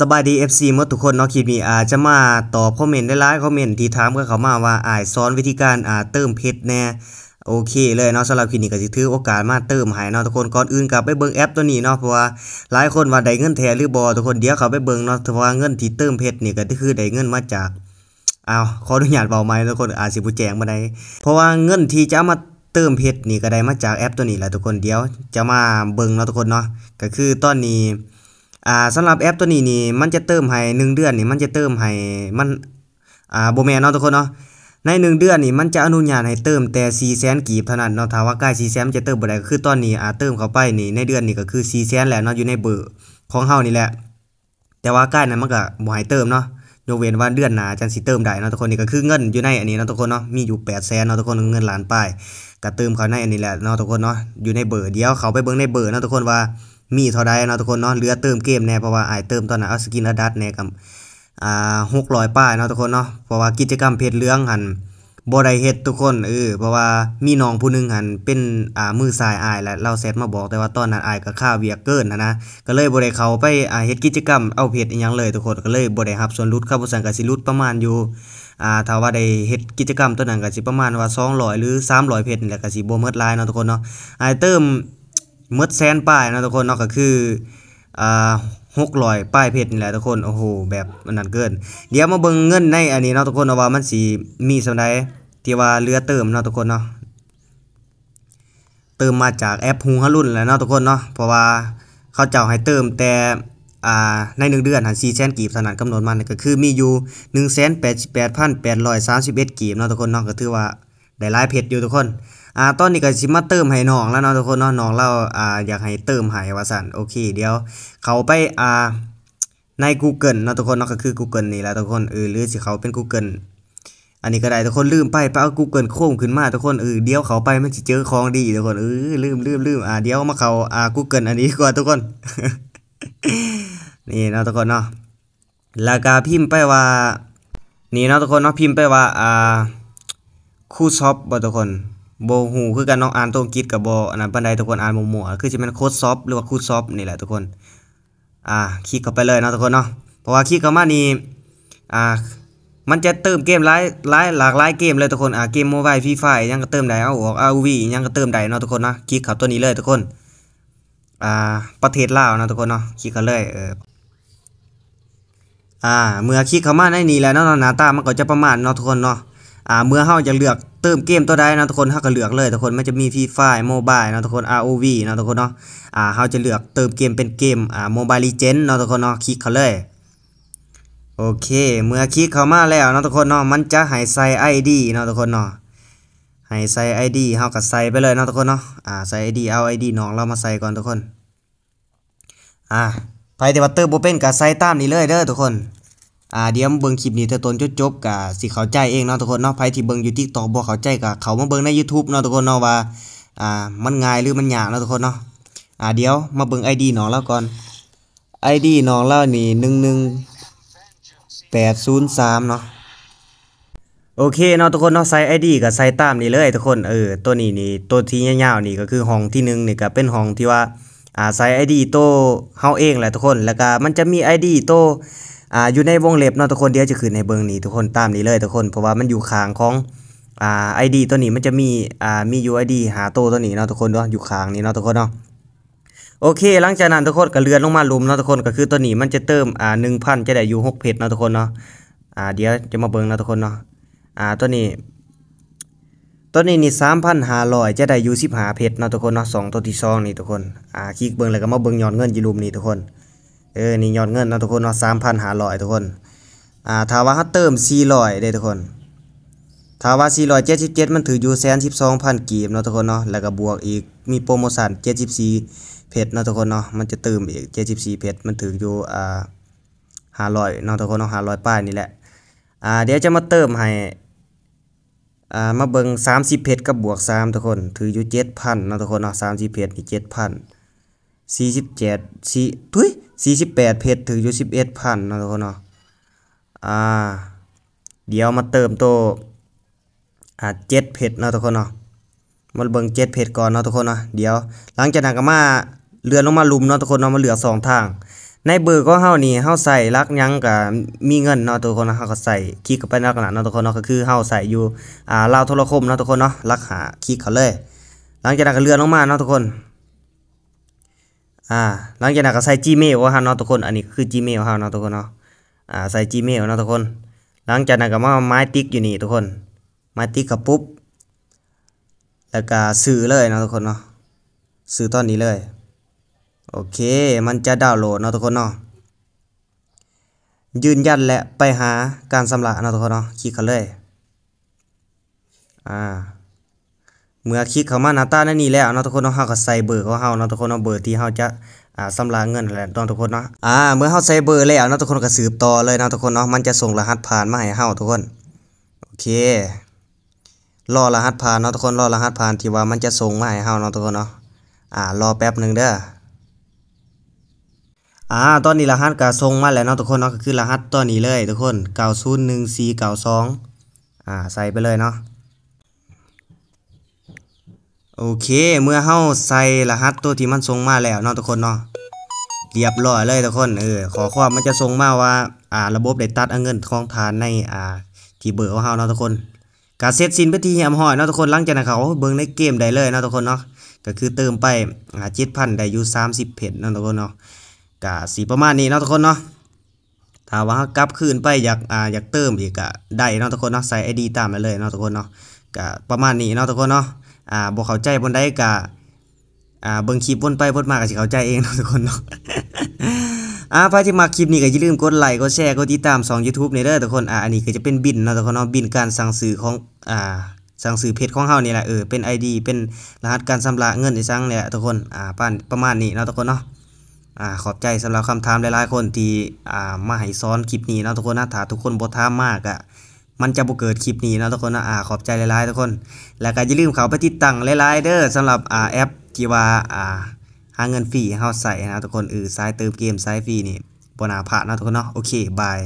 สบายดีเอฟซีมดทุกคนเนาะคลิปนี้อาจจะมาตอบคอมเมนต์ได้หลายคอมเมนต์ที่ถามกับเขามาว่าอาย้อนวิธีการอ่าเติมเพชรแน่ โอเคเลยเนาะสำหรับคลิปนี้ก็จิถือโอกาสมาเติมหายเนาะทุกคนก่อนอื่นกลับไปเบิ้งแอปตัวนี้เนาะเพราะว่าหลายคนว่าได้เงินแทนหรือบ่ทุกคนเดี๋ยวเขาไปเบิ้งเนาะเพราะว่าเงินที่เติมเพชร นี่ก็คือได้เงินมาจากอ้าวขออนุญาตเบาไม้ทุกคนอาจสิบุแจงบาได้เพราะว่าเงินที่จะมาเติมเพชรนี่ก็ได้มาจากแอปตัวนี้แหละทุกคนเดี๋ยวจะมาเบิ้งเนาะทุกคนเนาะก็คือตอนนี้อ่าสำหรับแอปตัวนี้นี่ มันจะเติมให้1เดือนนี่มันจะเติมให้มันอ่าบแมนเนาะทุกคนเนาะใน 1 เดือนนี่มันจะอนุญาตให้เติมแต่4แสนกีบเท่านั้นเนาะถ้าว่าใกล้4แสนจะเติมบ่ได้ก็คือตอนนี้อ่าเติมเข้าไปนี่ในเดือนนี่ก็คือ4แสนแหละเนาะอยู่ในเบอร์ของเฮานี่แหละ แต่ว่าใกล้นั้นมันก็บ่ให้เติมเนาะยกเว้นว่าเดือนหน้าจังสิเติมได้เนาะทุกคนนี่ก็คือเงินอยู่ในอันนี้เนาะทุกคนเนาะมีอยู่8แสนเนาะทุกคนเงินล้านไปก็เติมเข้าในอันนี้แหละเนาะทุกคนเนาะอยู่ในเบอร์เดียวเขาไปเบิ่งในเบอร์เนาะทุกคนว่ามีเท่าใดเนาะทุกคนเนาะเหลือเติมเกมแน่เพราะว่าไอเติมตอนนั้นเอาสกินอดัตแน่กับอ่าหกร้อยป้ายเนาะทุกคนเนาะ เพราะว่ากิจกรรมเพจเลื่องหันบอไดยเฮ็ดทุกคนเออเพราะว่ามีน้องผู้นึงหันเป็นอ่ามือสายอายและเราเซตมาบอกแต่ว่าตอนนั้นอายกบข้าเวียกเกินนะนะก็เลยบอไดยเขาไปอ่าเฮ็ดกิจกรรมเอาเพจอีหยังเลยทุกคนก็เลยบอไดยรับส่วนลดข้าบ่สังก็สิลดประมาณอยู่อ่าถ้าว่าได้เฮ็ดกิจกรรมตัวนั้นก็สิประมาณว่า200หรือ300เพจนแหละก็สิบ่หมดลายเนาะทุกคนเนาะอายเติมมดแซนป้ายนะทุกคนเนาะก็คืออ่าหกลอยป้ายเพชรนี่แหละทุกคน โอ้โห แบบมันนั่นเกิน เดี๋ยวมาเบิ่งเงินในอันนี้เนาะทุกคนเาว่ามันสีมีสำใที่ว่าเรือเติมเนาะทุกคนเนาะเติมมาจากแอปฮูฮารุ่นแหละเนาะทุกคนเนาะเพราะว่าเขาเจ้าให้เติมแต่อ่าในหนึ่งเดือนหันสี่แสนกีบสนานกำหนดมันก็คือมีอยู่หนึ่งแสนแปดสิบแปดพันแปดร้อยสามสิบเอ็ดกีบเนาะทุกคนเนาะก็ถือว่าได้ลายเพชรอยู่ทุกคนอ่าตอนนี้ก็ชิมาเติมให้น้อง แล้วเนาะทุกคนเนาะน้องเราอ่าอยากให้เติมให้ว่าสันโอเคเดี๋ยว เขาไปอ่าใน Google เนาะทุกคนเนาะก็คือ Google นี่แหละทุกคนเออหรือสิเขาเป็น Google อันนี้ก็ได้ทุกคนลืมไปไปเอา Google โค้งขึ้นมาทุกคนเออเดี๋ยวเขาไปมันจะเจอของดีทุกคนเออลืมลืมลืมอ่าเดี๋ยวมาเขาอ่า Google อันนี้ก่อนทุกคน นี่เนาะทุกคนเนาะแล้วก็พิมพ์ไปว่านี่เนาะทุกคนเนาะพิมพ์ไปว่าอ่าคู่ช็อปบ่ทุกคนโบหูคือกันน้องอ่านตัวงกิดกับโบอันนั้นปันไดทุกคนอ่านมัวๆคือจะเป็นโค้ดซอฟหรือว่าคูดซอฟนี่แหละทุกคนอ่าคลิกเข้าไปเลยนะทุกคนเนาะเพราะว่าคลิกเข้ามานี่อ่ามันจะเติมเกมหลายหลายหลากหลายเกมเลยทุกคนอ่าเกมโมบายฟรีไฟยังก็เติมได้เอาออกอาวียังก็เติมได้เนาะทุกคนนะคลิกเข้าตัวนี้เลยทุกคนอ่าประเทศลาวนะทุกคนเนาะคลิกเข้าเลยเอออ่าเมื่อคลิกเข้ามาในนี้แล้วเนาะหน้าตามันก็จะประมาณเนาะทุกคนเนาะอ่าเมื่อเฮาจะเลือกเติมเกมตัวใดนะทุกคนเฮาก็เลือกเลยทุกคนมันจะมีฟรีไฟล์โมบายนะทุกคน ROV นะทุกคนเนาะอ่าเฮาจะเลือกเติมเกมเป็นเกมอ่าโมบายลีเจนต์นะทุกคนเนาะคลิกเขาเลยโอเคเมื่อคลิกเข้ามาแล้วนะทุกคนเนาะมันจะให้ใส่ ID นะทุกคนเนาะให้ใส่ ID เฮาก็ใส่ไปเลยนะทุกคนเนาะอ่าใส่ ID เอา ID น้องเรามาใส่ก่อนทุกคนอ่าไพ่เดวัตเตอร์โบเป็นกับส่ตามนี้เลยเด้อทุกคนอ่าเดี๋ยวเบิ้งคลิปนี้เธอต้นจบจบกบสิเขาใจเองเนาะทุกคนเนาะไคที่เบิ้งอยู่ที่ตอ k บ่เขาใจกับเขามาเบิ้งใน YouTube เนาะทุกคนเนาะว่าอ่า มันง่ายหรือมันยากเนาะทุกคนเนาะอ่าเดี๋ยวมาเบิ้งไอดีน้องแล้วก่อนไอดีน้องแล้วนี่หหนนนึึ่่งงแปดศูย์สามเนาะโอเค เนาะทุกคนเนาะส่ไอดีกับไ่ตามนี่เลยทุกคนเออตัวนี้นี่ตัวที่ยาวๆนี่ก็คือห้องที่หนึ่งนี่ก็เป็นห้องที่ว่าอ่าใส่ไอดีโตเฮาเองแหละทุกคนแล้วก็มันจะมีไอดีโตอ่าอยู่ในวงเล็บเนาะทุกคนเดี๋ยวจะขึ้นในเบิงนี้ทุกคนตามนี้เลยทุกคน เพราะว่ามันอยู่ข้างของอ่าไอดีตัวนี้มันจะมีอ่ามี UID หาโตตัวนี้เนาะทุกคนเนาะอยู่ข้างนี้เนาะทุกคนเนาะโอเคหลังจากนั้นทุกคนก็เลื่อนลงมาลุมเนาะทุกคนก็คือตัวนี้มันจะเติมอ่าหนึ่งพันจะได้อยู่หกเพจเนาะทุกคนเนาะอ่าเดี๋ยวจะมาเบิ่งเนาะทุกคนเนาะอ่าตัวนี้ ตัวนี้นี่สามพันห้าร้อยจะได้อยู่สิบห้าเพจเนาะทุกคนเนาะสองตัวที่ซองนี่ทุกคนอ่าคลิกเบิ่งแล้วก็มาเบิ่งย้อนเงินยีุมนี่ทุกคนเออนี่ยอดเงินนะทุกคนเนาะสามพันหาลอยทุกคนอ่าถาวาฮัาเติมสี่ลอยได้ทุกคน ถาวาสี่ลอยเจ็ดสิบเจ็ดมันถืออยู่แสนสิบสองพันกีบเนาะทุกคนเนาะ แล้วก็บวกอีกมีโปรโมชั่นเจ็ดสิบสี่เพชรเนาะทุกคนเนาะ มันจะเติมอีกเจ็ดสิบสี่เพชรมันถืออยู่อ่าหาลอยเนาะทุกคนเนาะหาลอยป้ายนี่แหละอ่าเดี๋ยวจะมาเติมให้อ่ามาเบิ่งสามสิบเพชรกับบวกสามทุกคนถืออยู่เจ็ดพันเนาะทุกคนเนาะสามสิบเพชรนี่เจ็ดพันสี่สิบเจ็ดสี่ทุย48เพชรถืออยู่1 1็ดพันนะทุกคนเนาะ อ่า เดี๋ยวมาเติมโต อ่าดเพชรเนะทุกคนเนาะ มาเบิ่งดเพชรก่อนนะทุกคนเนาะ เดี๋ยวหลังจากนั้นก็มาเรือลงมาลุมเนาะทุกคนเนาะ มาเหลือ 2 ทาง ในเบอร์ก็เฮานี่เฮาใส่ลักยังกับมีเงินเนาะทุกคนเฮาก็ใส่คลิกับไปนักหนาเนาะทุกคนเนาะก็คือเฮาใส่อยู่ อ่าลาวโทรคมเนาะทุกคนเนาะรักหาคลิกเขาเลย หลังจากนั้นก็เรือลงมาเนาะทุกคนอ่าหลังจากนั้นก็ใส่ Gmail เฮาเนาะทุกคน อันนี้คือ Gmail เฮาเนาะทุกคนเนาะอ่าใส่ Gmail เนาะทุกคน หลังจากนั้นก็มาไม้ติ๊กอยู่นี่ทุกคน ไม้ติ๊กกับปุ๊บ แล้วก็ซื้อเลยเนาะทุกคนเนาะ ซื้อตอนนี้เลย โอเค มันจะดาวน์โหลดเนาะทุกคนเนาะ ยืนยันและไปหาการสำระเนาะทุกคนเนาะ คลิกกันเลย อ่าเมื่อคลิกเข้ามาหน้าตาในนี่แล้วนะทุกคนเนาะเขาก็ใส่เบอร์เขาเฮานะทุกคนเนาะเบอร์ที่เขาจะอ่าสำหรับเงินแหละเนองทุกคนเนาะอ่าเมื่อเฮาใส่เบอร์แล้วนนอะทุกคนก็สืบต่อเลยนนอะทุกคนเนาะมันจะส่งรหัสผ่านมาให้เฮาทุกคนโอเค รอรหัสผ่านนนอะทุกคนรอรหัสผ่านที่ว่ามันจะส่งมาให้เฮานนอะทุกคนเนาะอ่า รอแป๊บนึงเด้ออ่าตอนนี้รหัสก็ส่งมาแล้วเนาะทุกคนเนาะก็คือรหัสตัวนี้เลยทุกคนเก่่าูนนหึงีเก่าสองอ่าใส่ไปเลยเนาะโอเค เมื่อเข้าใส่รหัสตัวที่มันส่งมาแล้ว เนาะทุกคนเนาะเรียบร้อยเลยทุกคน เออขอความมันจะส่งมาว่า อ่าระบบได้ตัดเงินของทานในอ่าที่เบอร์ของเขาเนาะทุกคน กาเซตสินพิที่แฮมหอยเนาะทุกคนหลังจากนั้นเขาเบิ้งในเกมได้เลยเนาะทุกคนเนาะ ก็คือเติมไปอ่าเจ็ดพันได้อยู่สามสิบเพจเนาะทุกคนเนาะกาสีประมาณนี้เนาะทุกคนเนาะ ถ้าว่ากลับคืนไปอยากอ่าอยากเติมอีกก็ได้เนาะทุกคนเนาะใส่ไอดีตามไปเลยเนาะทุกคนเนาะก็ประมาณนี้เนาะทุกคนเนาะอ่าบกเข้าใจบนได้กะอ่าเบิ่งคลิปวนไปวนมากะสิเข้าใจเองทุกคนเนาะอ่าพาที่มาคลิปนี้ก็อย่าลืมกดไลค์กดแชร์กดติดตามสอง YouTube นี่เด้อทุกคนอ่าอันนี้ก็จะเป็นบินนะทุกคนเนาะบินการสั่งซื้อของอ่าสั่งซื้อเพจของเฮานี่แหละเออเป็น ID เป็นรหัสการชำระเงินใน่สั่งนี่ยทุกคนอ่าป้านประมาณนี้นะทุกคนเนาะอ่าขอบใจสำหรับคำถามหลายๆคนที่อ่ามาให้ซ้อนคลิปนี้นะทุกคนนะถ้าทุกคนบ่ถามมากอะมันจะบุเกิดคลิปนี้นะทุกคนนะอ่าขอบใจหลายๆทุกคน แล้วก็อย่าลืมเขาไปติดตั้งหลายๆเด้อสำหรับอ่าแอปกีว่าอ่าหาเงินฟรีเข้าใส่นะ ทุกคนอือสายเติมเกมสายฟรีนี่บนาพ่านะทุกคนเนาะโอเคบาย